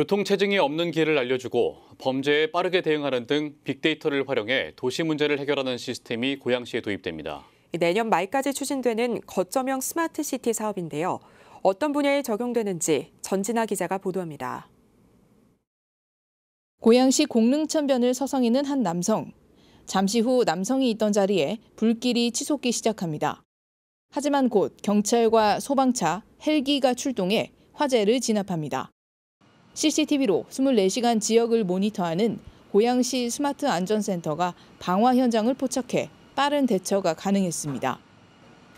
교통체증이 없는 길을 알려주고 범죄에 빠르게 대응하는 등 빅데이터를 활용해 도시 문제를 해결하는 시스템이 고양시에 도입됩니다. 내년 말까지 추진되는 거점형 스마트시티 사업인데요. 어떤 분야에 적용되는지 전진아 기자가 보도합니다. 고양시 공릉천변을 서성이는 한 남성. 잠시 후 남성이 있던 자리에 불길이 치솟기 시작합니다. 하지만 곧 경찰과 소방차, 헬기가 출동해 화재를 진압합니다. CCTV로 24시간 지역을 모니터하는 고양시 스마트 안전센터가 방화 현장을 포착해 빠른 대처가 가능했습니다.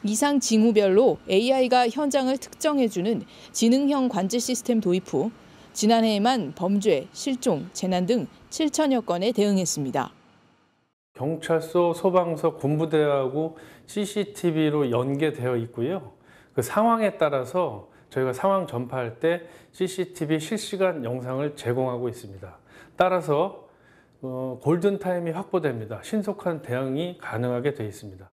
이상 징후별로 AI가 현장을 특정해주는 지능형 관제 시스템 도입 후 지난해에만 범죄, 실종, 재난 등 7천여 건에 대응했습니다. 경찰서, 소방서, 군부대하고 CCTV로 연계되어 있고요. 그 상황에 따라서 저희가 상황 전파할 때 CCTV 실시간 영상을 제공하고 있습니다. 따라서 어, 골든타임이 확보됩니다. 신속한 대응이 가능하게 되어 있습니다.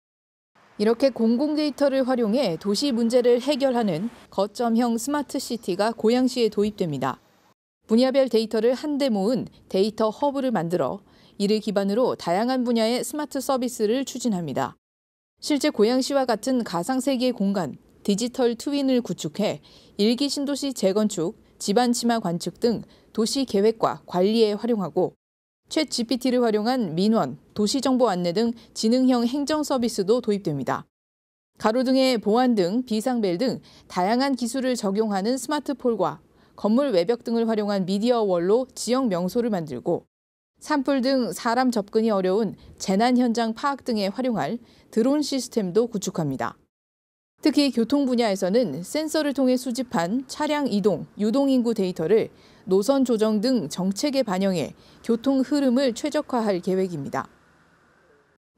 이렇게 공공 데이터를 활용해 도시 문제를 해결하는 거점형 스마트 시티가 고양시에 도입됩니다. 분야별 데이터를 한데 모은 데이터 허브를 만들어 이를 기반으로 다양한 분야의 스마트 서비스를 추진합니다. 실제 고양시와 같은 가상세계 공간, 디지털 트윈을 구축해 일기 신도시 재건축, 집안 치마 관측 등 도시 계획과 관리에 활용하고 최 GPT를 활용한 민원, 도시 정보 안내 등 지능형 행정 서비스도 도입됩니다. 가로등의 보안 등 비상벨 등 다양한 기술을 적용하는 스마트폴과 건물 외벽 등을 활용한 미디어 월로 지역 명소를 만들고 산불 등 사람 접근이 어려운 재난 현장 파악 등에 활용할 드론 시스템도 구축합니다. 특히 교통 분야에서는 센서를 통해 수집한 차량 이동, 유동인구 데이터를 노선 조정 등 정책에 반영해 교통 흐름을 최적화할 계획입니다.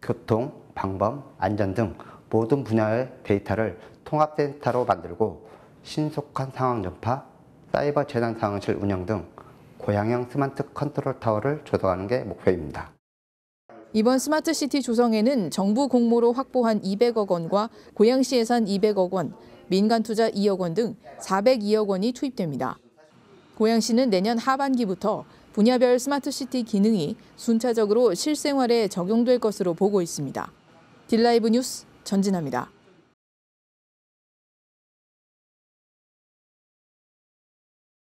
교통, 방범, 안전 등 모든 분야의 데이터를 통합센터로 만들고 신속한 상황 전파, 사이버 재난 상황실 운영 등 고양형 스마트 컨트롤 타워를 조성하는 게 목표입니다. 이번 스마트시티 조성에는 정부 공모로 확보한 200억 원과 고양시 예산 200억 원, 민간 투자 2억 원 등 402억 원이 투입됩니다. 고양시는 내년 하반기부터 분야별 스마트시티 기능이 순차적으로 실생활에 적용될 것으로 보고 있습니다. 딜라이브 뉴스 전진합니다.